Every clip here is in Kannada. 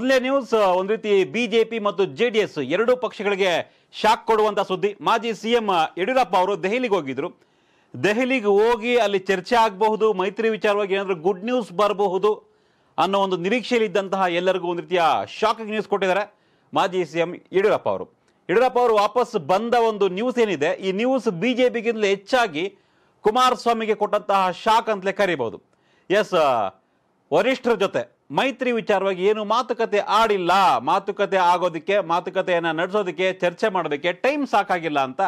ಮೊದಲೇ ನ್ಯೂಸ್ ಒಂದ್ ರೀತಿ ಬಿಜೆಪಿ ಮತ್ತು ಜೆಡಿಎಸ್ ಎರಡೂ ಪಕ್ಷಗಳಿಗೆ ಶಾಕ್ ಕೊಡುವಂತ ಸುದ್ದಿ ಮಾಜಿ ಸಿಎಂ ಯಡಿಯೂರಪ್ಪ ಅವರು ದೆಹಲಿಗೆ ಹೋಗಿದ್ರು ದೆಹಲಿಗೆ ಹೋಗಿ ಅಲ್ಲಿ ಚರ್ಚೆ ಆಗಬಹುದು ಮೈತ್ರಿ ವಿಚಾರವಾಗಿ ಏನಾದರೂ ಗುಡ್ ನ್ಯೂಸ್ ಬರಬಹುದು ಅನ್ನೋ ಒಂದು ಇದ್ದಂತಹ ಎಲ್ಲರಿಗೂ ಒಂದು ರೀತಿಯ ಶಾಕಿಂಗ್ ನ್ಯೂಸ್ ಕೊಟ್ಟಿದ್ದಾರೆ ಮಾಜಿ ಸಿಎಂ ಯಡಿಯೂರಪ್ಪ ಅವರು ಯಡಿಯೂರಪ್ಪ ಅವರು ವಾಪಸ್ ಬಂದ ಒಂದು ನ್ಯೂಸ್ ಏನಿದೆ ಈ ನ್ಯೂಸ್ ಬಿಜೆಪಿಗಿಂತ ಹೆಚ್ಚಾಗಿ ಕುಮಾರಸ್ವಾಮಿಗೆ ಕೊಟ್ಟಂತಹ ಶಾಕ್ ಅಂತಲೇ ಕರೀಬಹುದು ಎಸ್ ವರಿಷ್ಠರ ಜೊತೆ ಮೈತ್ರಿ ವಿಚಾರವಾಗಿ ಏನು ಮಾತುಕತೆ ಆಡಿಲ್ಲ ಮಾತುಕತೆ ಆಗೋದಕ್ಕೆ ಮಾತುಕತೆಯನ್ನು ನಡೆಸೋದಕ್ಕೆ ಚರ್ಚೆ ಮಾಡೋದಕ್ಕೆ ಟೈಮ್ ಸಾಕಾಗಿಲ್ಲ ಅಂತ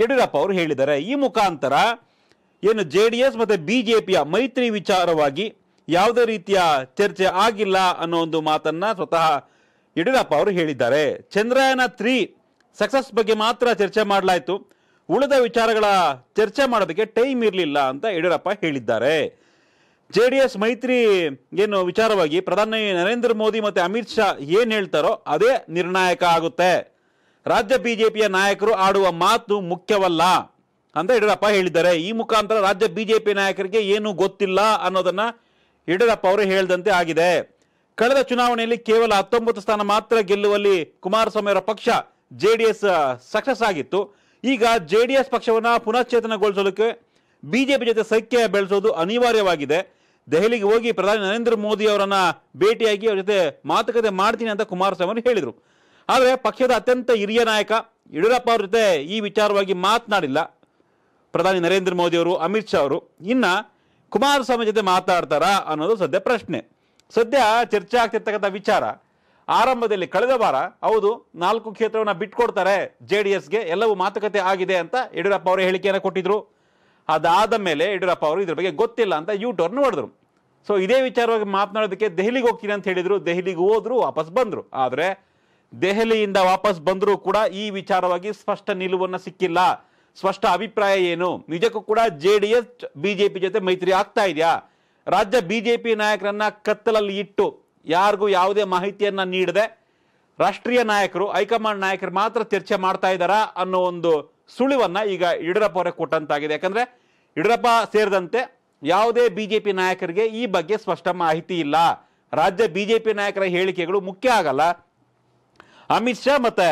ಯಡಿಯೂರಪ್ಪ ಅವರು ಹೇಳಿದ್ದಾರೆ ಈ ಮುಖಾಂತರ ಏನು ಜೆ ಡಿ ಎಸ್ ಮತ್ತು ಬಿ ಜೆ ಪಿಯ ಮೈತ್ರಿ ವಿಚಾರವಾಗಿ ಯಾವುದೇ ರೀತಿಯ ಚರ್ಚೆ ಆಗಿಲ್ಲ ಅನ್ನೋ ಒಂದು ಮಾತನ್ನು ಸ್ವತಃ ಯಡಿಯೂರಪ್ಪ ಅವರು ಹೇಳಿದ್ದಾರೆ ಚಂದ್ರಯಾನ ತ್ರೀ ಸಕ್ಸಸ್ ಬಗ್ಗೆ ಮಾತ್ರ ಚರ್ಚೆ ಮಾಡಲಾಯಿತು ಉಳಿದ ವಿಚಾರಗಳ ಚರ್ಚೆ ಮಾಡೋದಕ್ಕೆ ಟೈಮ್ ಇರಲಿಲ್ಲ ಅಂತ ಯಡಿಯೂರಪ್ಪ ಹೇಳಿದ್ದಾರೆ ಜೆ ಡಿ ಎಸ್ ಮೈತ್ರಿ ಏನು ವಿಚಾರವಾಗಿ ಪ್ರಧಾನಿ ನರೇಂದ್ರ ಮೋದಿ ಮತ್ತು ಅಮಿತ್ ಶಾ ಏನು ಹೇಳ್ತಾರೋ ಅದೇ ನಿರ್ಣಾಯಕ ಆಗುತ್ತೆ ರಾಜ್ಯ ಬಿಜೆಪಿಯ ನಾಯಕರು ಆಡುವ ಮಾತು ಮುಖ್ಯವಲ್ಲ ಅಂತ ಯಡಿಯೂರಪ್ಪ ಹೇಳಿದ್ದಾರೆ ಈ ಮುಖಾಂತರ ರಾಜ್ಯ ಬಿಜೆಪಿ ನಾಯಕರಿಗೆ ಏನೂ ಗೊತ್ತಿಲ್ಲ ಅನ್ನೋದನ್ನು ಯಡಿಯೂರಪ್ಪ ಅವರು ಹೇಳಿದಂತೆ ಆಗಿದೆ ಕಳೆದ ಚುನಾವಣೆಯಲ್ಲಿ ಕೇವಲ ಹತ್ತೊಂಬತ್ತು ಸ್ಥಾನ ಮಾತ್ರ ಗೆಲ್ಲುವಲ್ಲಿ ಕುಮಾರಸ್ವಾಮಿ ಅವರ ಪಕ್ಷ ಜೆ ಡಿ ಎಸ್ ಸಕ್ಸಸ್ ಆಗಿತ್ತು ಈಗ ಜೆ ಡಿ ಎಸ್ ಪಕ್ಷವನ್ನು ಪುನಶ್ಚೇತನಗೊಳಿಸೋದಕ್ಕೆ ಬಿಜೆಪಿ ಜೊತೆ ಸಖ್ಯ ಬೆಳೆಸೋದು ಅನಿವಾರ್ಯವಾಗಿದೆ ದೆಹಲಿಗೆ ಹೋಗಿ ಪ್ರಧಾನಿ ನರೇಂದ್ರ ಮೋದಿ ಅವರನ್ನ ಭೇಟಿಯಾಗಿ ಅವ್ರ ಜೊತೆ ಮಾತುಕತೆ ಮಾಡ್ತೀನಿ ಅಂತ ಕುಮಾರಸ್ವಾಮಿ ಹೇಳಿದರು ಆದರೆ ಪಕ್ಷದ ಅತ್ಯಂತ ಹಿರಿಯ ನಾಯಕ ಯಡಿಯೂರಪ್ಪ ಅವ್ರ ಜೊತೆ ಈ ವಿಚಾರವಾಗಿ ಮಾತನಾಡಿಲ್ಲ ಪ್ರಧಾನಿ ನರೇಂದ್ರ ಮೋದಿ ಅವರು ಅಮಿತ್ ಶಾ ಅವರು ಇನ್ನು ಕುಮಾರಸ್ವಾಮಿ ಜೊತೆ ಮಾತಾಡ್ತಾರಾ ಅನ್ನೋದು ಸದ್ಯ ಪ್ರಶ್ನೆ ಸದ್ಯ ಚರ್ಚೆ ಆಗ್ತಿರ್ತಕ್ಕಂಥ ವಿಚಾರ ಆರಂಭದಲ್ಲಿ ಕಳೆದ ವಾರ ಹೌದು ನಾಲ್ಕು ಕ್ಷೇತ್ರವನ್ನು ಬಿಟ್ಕೊಡ್ತಾರೆ ಜೆ ಡಿ ಎಸ್ಗೆ ಎಲ್ಲವೂ ಮಾತುಕತೆ ಆಗಿದೆ ಅಂತ ಯಡಿಯೂರಪ್ಪ ಅವರೇ ಹೇಳಿಕೆಯನ್ನು ಕೊಟ್ಟಿದ್ರು ಅದಾದ ಮೇಲೆ ಯಡಿಯೂರಪ್ಪ ಅವರು ಇದ್ರ ಬಗ್ಗೆ ಗೊತ್ತಿಲ್ಲ ಅಂತ ಯು ಟರ್ನ್ ಹೊಡೆದ್ರು ಸೊ ಇದೇ ವಿಚಾರವಾಗಿ ಮಾತನಾಡೋದಕ್ಕೆ ದೆಹಲಿಗೆ ಹೋಗ್ತೀನಿ ಅಂತ ಹೇಳಿದರು ದೆಹಲಿಗೆ ಹೋದ್ರು ವಾಪಸ್ ಬಂದರು ಆದರೆ ದೆಹಲಿಯಿಂದ ವಾಪಸ್ ಬಂದರೂ ಕೂಡ ಈ ವಿಚಾರವಾಗಿ ಸ್ಪಷ್ಟ ನಿಲುವನ್ನು ಸಿಕ್ಕಿಲ್ಲ ಸ್ಪಷ್ಟ ಅಭಿಪ್ರಾಯ ಏನು ನಿಜಕ್ಕೂ ಕೂಡ ಜೆ ಡಿ ಎಸ್ ಬಿಜೆಪಿ ಜೊತೆ ಮೈತ್ರಿ ಆಗ್ತಾ ಇದೆಯಾ ರಾಜ್ಯ ಬಿಜೆಪಿ ನಾಯಕರನ್ನ ಕತ್ತಲಲ್ಲಿ ಇಟ್ಟು ಯಾರಿಗೂ ಯಾವುದೇ ಮಾಹಿತಿಯನ್ನ ನೀಡದೆ ರಾಷ್ಟ್ರೀಯ ನಾಯಕರು ಹೈಕಮಾಂಡ್ ನಾಯಕರು ಮಾತ್ರ ಚರ್ಚೆ ಮಾಡ್ತಾ ಇದ್ದಾರಾ ಅನ್ನೋ ಒಂದು ಸುಳಿವನ್ನ ಈಗ ಯಡಿಯೂರಪ್ಪ ಅವರೇ ಕೊಟ್ಟಂತಾಗಿದೆ ಯಾಕಂದ್ರೆ ಯಡಿಯೂರಪ್ಪ ಸೇರಿದಂತೆ ಯಾವುದೇ ಬಿಜೆಪಿ ನಾಯಕರಿಗೆ ಈ ಬಗ್ಗೆ ಸ್ಪಷ್ಟ ಮಾಹಿತಿ ಇಲ್ಲ ರಾಜ್ಯ ಬಿಜೆಪಿ ನಾಯಕರ ಹೇಳಿಕೆಗಳು ಮುಖ್ಯ ಆಗಲ್ಲ ಅಮಿತ್ ಶಾ ಮತ್ತೆ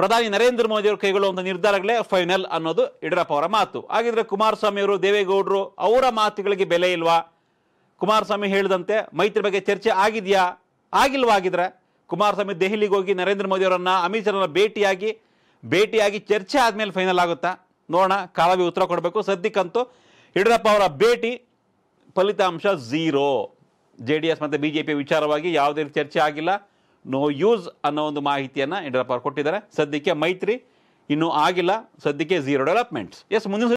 ಪ್ರಧಾನಿ ನರೇಂದ್ರ ಮೋದಿ ಅವರು ಕೈಗೊಳ್ಳುವಂಥ ನಿರ್ಧಾರಗಳೇ ಫೈನಲ್ ಅನ್ನೋದು ಯಡಿಯೂರಪ್ಪ ಅವರ ಮಾತು ಹಾಗಿದ್ರೆ ಕುಮಾರಸ್ವಾಮಿ ಅವರು ದೇವೇಗೌಡರು ಅವರ ಮಾತುಗಳಿಗೆ ಬೆಲೆ ಇಲ್ವಾ ಕುಮಾರಸ್ವಾಮಿ ಹೇಳಿದಂತೆ ಮೈತ್ರಿ ಬಗ್ಗೆ ಚರ್ಚೆ ಆಗಿದೆಯಾ ಆಗಿಲ್ವಾ ಆಗಿದ್ರೆ ಕುಮಾರಸ್ವಾಮಿ ದೆಹಲಿಗೆ ಹೋಗಿ ನರೇಂದ್ರ ಮೋದಿ ಅವರನ್ನ ಅಮಿತ್ ಶಾ ಭೇಟಿಯಾಗಿ ಭೇಟಿಯಾಗಿ ಚರ್ಚೆ ಆದಮೇಲೆ ಫೈನಲ್ ಆಗುತ್ತಾ ನೋಡೋಣ ಕಾಳವಿ ಉತ್ತರ ಕೊಡಬೇಕು ಸದ್ಯಕ್ಕಂತೂ ಯಡಿಯೂರಪ್ಪ ಅವರ ಭೇಟಿ ಫಲಿತಾಂಶ ಝೀರೋ ಜೆ ಡಿ ಎಸ್ ಮತ್ತು ಬಿ ಜೆ ಪಿ ವಿಚಾರವಾಗಿ ಯಾವುದೇ ರೀತಿ ಚರ್ಚೆ ಆಗಿಲ್ಲ ನೋ ಯೂಸ್ ಅನ್ನೋ ಒಂದು ಮಾಹಿತಿಯನ್ನು ಯಡಿಯೂರಪ್ಪ ಅವರು ಕೊಟ್ಟಿದ್ದಾರೆ ಸದ್ಯಕ್ಕೆ ಮೈತ್ರಿ ಇನ್ನೂ ಆಗಿಲ್ಲ ಸದ್ಯಕ್ಕೆ ಝೀರೋ ಡೆವಲಪ್ಮೆಂಟ್ಸ್ ಎಸ್ ಮುಂದಿನ